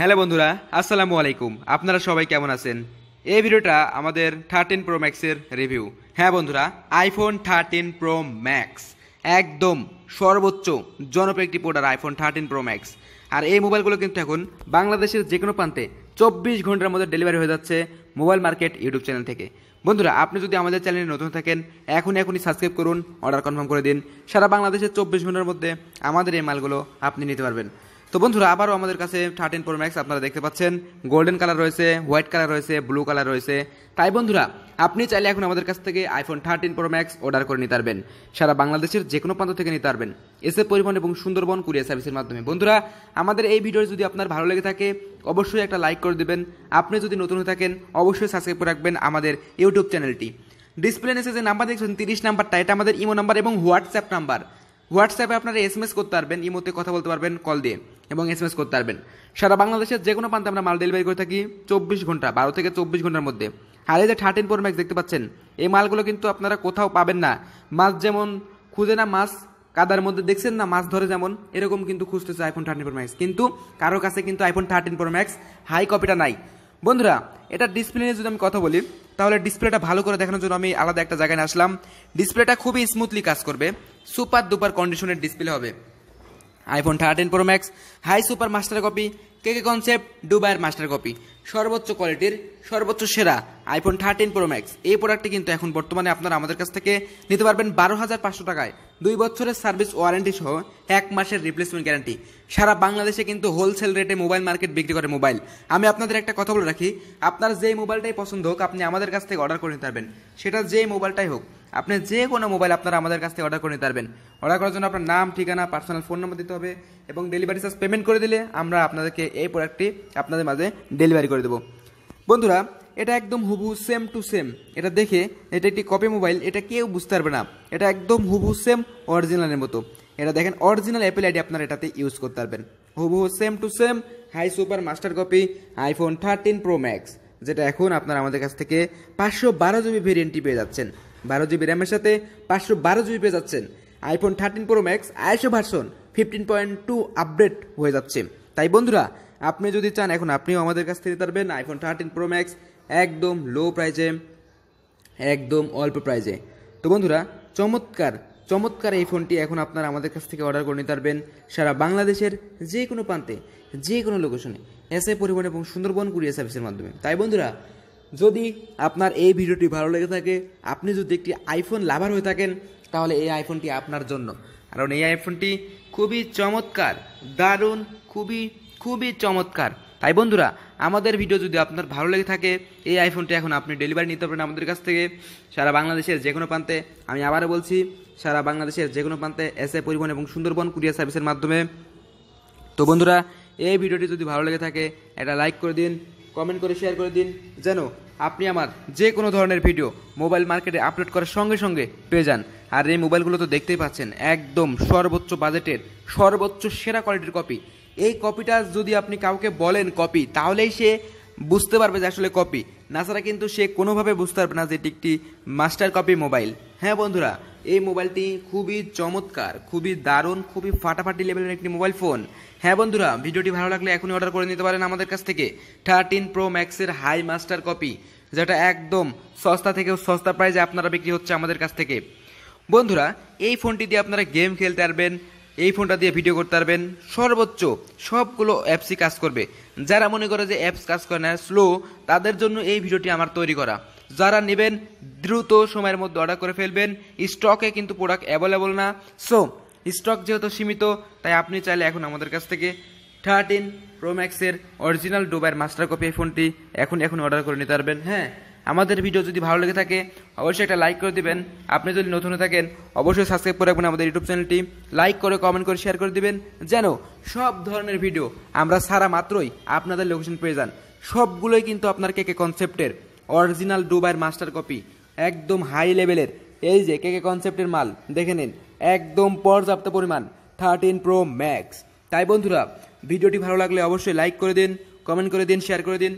hello বন্ধুরা আসসালামু আলাইকুম আপনারা সবাই কেমন আছেন এই ভিডিওটা আমাদের থার্টিন প্রো ম্যাক্সের রিভিউ হ্যাঁ বন্ধুরা আইফোন থার্টিন প্রো ম্যাক্স একদম সর্বোচ্চ জনপ্রিয় একটি প্রোডার আইফোন থার্টিন প্রো ম্যাক্স আর এই মোবাইলগুলো কিন্তু এখন বাংলাদেশের যে কোনো প্রান্তে চব্বিশ ঘন্টার মধ্যে ডেলিভারি হয়ে যাচ্ছে মোবাইল মার্কেট ইউটিউব চ্যানেল থেকে বন্ধুরা আপনি যদি আমাদের চ্যানেলে নতুন থাকেন এখন এখনই সাবস্ক্রাইব করুন অর্ডার কনফার্ম করে দিন সারা বাংলাদেশের চব্বিশ ঘন্টার মধ্যে আমাদের এই মালগুলো আপনি নিতে পারবেন তো বন্ধুরা আবারও আমাদের কাছে থার্টিন প্রো ম্যাক্স আপনারা দেখতে পাচ্ছেন গোল্ডেন কালার রয়েছে হোয়াইট কালার রয়েছে ব্লু কালার রয়েছে তাই বন্ধুরা আপনি চাইলে এখন আমাদের কাছ থেকে iPhone thirteen pro max order করে নিতে পারবেন সারা বাংলাদেশের যে কোনো প্রান্ত থেকে নিতে পারবেন এসে পরিবহন এবং সুন্দরবন কুরিয়ার সার্ভিসের মাধ্যমে বন্ধুরা আমাদের এই ভিডিও যদি আপনার ভালো লেগে থাকে অবশ্যই একটা লাইক করে দেবেন আপনি যদি নতুন হয়ে থাকেন অবশ্যই সাবস্ক্রাইব করে রাখবেন আমাদের ইউটিউব চ্যানেলটি ডিসপ্লে নেসে যে নাম্বার দেখছেন তিরিশ নাম্বারটা এটা আমাদের ইমো নাম্বার এবং হোয়াটসঅ্যাপ নাম্বার হোয়াটসঅ্যাপে আপনারা এস করতে পারবেন ইমোতে কথা বলতে পারবেন কল দিয়ে এবং এস করতে পারবেন সারা বাংলাদেশের যে কোনো প্রান্তে আমরা মাল ডেলিভারি করে থাকি চব্বিশ ঘন্টা বারো থেকে চব্বিশ ঘন্টার মধ্যে আর এই যে থার্টিন প্রো ম্যাক্স দেখতে পাচ্ছেন এই মালগুলো কিন্তু আপনারা কোথাও পাবেন না মাছ যেমন খুঁজে না মাছ কাদার মধ্যে দেখছেন না মাছ ধরে যেমন এরকম কিন্তু খুঁজতেছে আইফোন থার্টিন প্রো ম্যাক্স কিন্তু কারো কাছে কিন্তু iPhone thirteen pro max high কপিটা নাই বন্ধুরা এটা ডিসপ্লে নিয়ে যদি আমি কথা বলি তাহলে ডিসপ্লেটা ভালো করে দেখানোর জন্য আমি আলাদা একটা জায়গায় আসলাম ডিসপ্লেটা খুবই স্মুথলি কাজ করবে সুপার দুপার কন্ডিশনের ডিসপ্লে হবে iPhone thirteen pro max high super master copy K K concept ডুবাইয়ের মাস্টার কপি সর্বোচ্চ কোয়ালিটির সর্বোচ্চ সেরা আইফোন থার্টিন প্রো ম্যাক্স এই প্রোডাক্টটি কিন্তু এখন বর্তমানে আপনারা আমাদের কাছ থেকে নিতে পারবেন বারো হাজার পাঁচশো টাকায় দুই বছরের সার্ভিস ওয়ারেন্টি সহ এক মাসের রিপ্লেসমেন্ট গ্যারান্টি সারা বাংলাদেশে কিন্তু হোলসেল রেটে মোবাইল মার্কেট বিক্রি করে মোবাইল আমি আপনাদের একটা কথা বলে রাখি আপনার যেই মোবাইলটাই পছন্দ হোক আপনি আমাদের কাছ থেকে অর্ডার করে নিতে পারবেন সেটা যেই মোবাইলটাই হোক আপনি যে কোনো মোবাইল আপনারা আমাদের কাছ থেকে অর্ডার করে নিতে পারবেন অর্ডার করার জন্য আপনার নাম ঠিকানা পার্সোনাল ফোন নম্বর দিতে হবে এবং ডেলিভারি চার্জ পেমেন্ট করে দিলে আমরা আপনাদেরকে এই প্রোডাক্টটি আপনাদের মাঝে ডেলিভারি করে দেবো বন্ধুরা এটা একদম হুবু সেম টু সেম এটা দেখে এটা একটি কপি মোবাইল এটা কেউ বুঝতে পারবে না এটা একদম হুবু সেম অরিজিনালের মতো এটা দেখেন অরিজিনাল অ্যাপেল আইডি আপনারা এটাতে ইউজ করতে পারবেন হুবহু same to same high super master copy iPhone thirteen pro max যেটা এখন আপনারা আমাদের কাছ থেকে পাঁচশো বারো জিবি ভেরিয়েন্টটি পেয়ে যাচ্ছেন বারো জিবি র্যামের সাথে পাঁচশো বারো জিবি পেয়ে যাচ্ছেন iPhone thirteen pro max iOS version fifteen point two update হয়ে যাচ্ছে তাই বন্ধুরা আপনি যদি চান এখন আপনিও আমাদের কাছ থেকে পারবেন আইফোন থার্টিন প্রো ম্যাক্স একদম লো প্রাইজে একদম অল্প প্রাইজে তো বন্ধুরা চমৎকার চমৎকার এই ফোনটি এখন আপনারা আমাদের কাছ থেকে অর্ডার করে নিতে পারবেন সারা বাংলাদেশের যে কোনো প্রান্তে যে কোনো লোকেশনে এসএ পরিবহন এবং সুন্দরবন কুরিয়ার সার্ভিসের মাধ্যমে তাই বন্ধুরা যদি আপনার এই ভিডিওটি ভালো লেগে থাকে আপনি যদি একটি আইফোন লাভার হয়ে থাকেন তাহলে এই আইফোনটি আপনার জন্য কারণ এই আইফোনটি খুবই চমৎকার দারুণ খুবই খুবই চমৎকার তাই বন্ধুরা আমাদের ভিডিও যদি আপনার ভালো লেগে থাকে এই আইফোনটি এখন আপনি ডেলিভারি নিতে পারেন আমাদের কাছ থেকে সারা বাংলাদেশের যে কোনো প্রান্তে আমি আবারও বলছি সারা বাংলাদেশের যে কোনো প্রান্তে এস পরিবহন এবং সুন্দরবন কুরিয়ার সার্ভিসের মাধ্যমে তো বন্ধুরা এই ভিডিওটি যদি ভালো লেগে থাকে এটা লাইক করে দিন কমেন্ট করে শেয়ার করে দিন যেন আপনি আমার যে কোনো ধরনের ভিডিও মোবাইল মার্কেটে আপলোড করার সঙ্গে সঙ্গে পেয়ে যান আর এই মোবাইলগুলো তো দেখতেই পাচ্ছেন একদম সর্বোচ্চ বাজেটের সর্বোচ্চ সেরা কোয়ালিটির কপি এই কপিটা যদি আপনি কাউকে বলেন কপি তাহলেই সে বুঝতে পারবে যে আসলে কপি নাসারা কিন্তু সে কোনোভাবে বুঝতে পারবে না যে এটি একটি মাস্টার কপি মোবাইল হ্যাঁ বন্ধুরা এই মোবাইলটি খুবই চমৎকার খুবই দারুণ খুবই ফাটাফাটি লেভেলের একটি মোবাইল ফোন হ্যাঁ বন্ধুরা ভিডিওটি ভালো লাগলে এখনই অর্ডার করে নিতে পারেন আমাদের কাছ থেকে থার্টিন প্রো ম্যাক্সের হাই মাস্টার কপি যেটা একদম সস্তা থেকেও সস্তা প্রাইজে আপনারা বিক্রি হচ্ছে আমাদের কাছ থেকে বন্ধুরা এই ফোনটি দিয়ে আপনারা গেম খেলতে পারবেন এই ফোনটা দিয়ে ভিডিও করতে পারবেন সর্বোচ্চ সবগুলো অ্যাপসই কাজ করবে যারা মনে করে যে অ্যাপস কাজ করে না স্লো তাদের জন্য এই ভিডিওটি আমার তৈরি করা যারা নেবেন দ্রুত সময়ের মধ্যে অর্ডার করে ফেলবেন স্টকে কিন্তু প্রোডাক্ট অ্যাভেলেবল না সো স্টক যেহেতু সীমিত তাই আপনি চাইলে এখন আমাদের কাছ থেকে থার্টিন প্রোম্যাক্সের অরিজিনাল ডোবাইয়ের মাস্টার কপি এই ফোনটি এখন এখন অর্ডার করে নিতে পারবেন হ্যাঁ আমাদের ভিডিও যদি ভালো লেগে থাকে অবশ্যই একটা লাইক করে দিবেন আপনি যদি নতুন থাকেন অবশ্যই সাবস্ক্রাইব করে রাখবেন আমাদের ইউটিউব চ্যানেলটি লাইক করে কমেন্ট করে শেয়ার করে দিবেন যেন সব ধরনের ভিডিও আমরা সারা মাত্রই আপনাদের লোকেশন পেয়ে যান সবগুলোই কিন্তু আপনার কে কে কনসেপ্টের অরিজিনাল ডুবাইয়ের মাস্টার কপি একদম হাই লেভেলের এই যে কে কে কনসেপ্টের মাল দেখে নিন একদম পর্যাপ্ত পরিমাণ থার্টিন প্রো ম্যাক্স তাই বন্ধুরা ভিডিওটি ভালো লাগলে অবশ্যই লাইক করে দিন কমেন্ট করে দিন শেয়ার করে দিন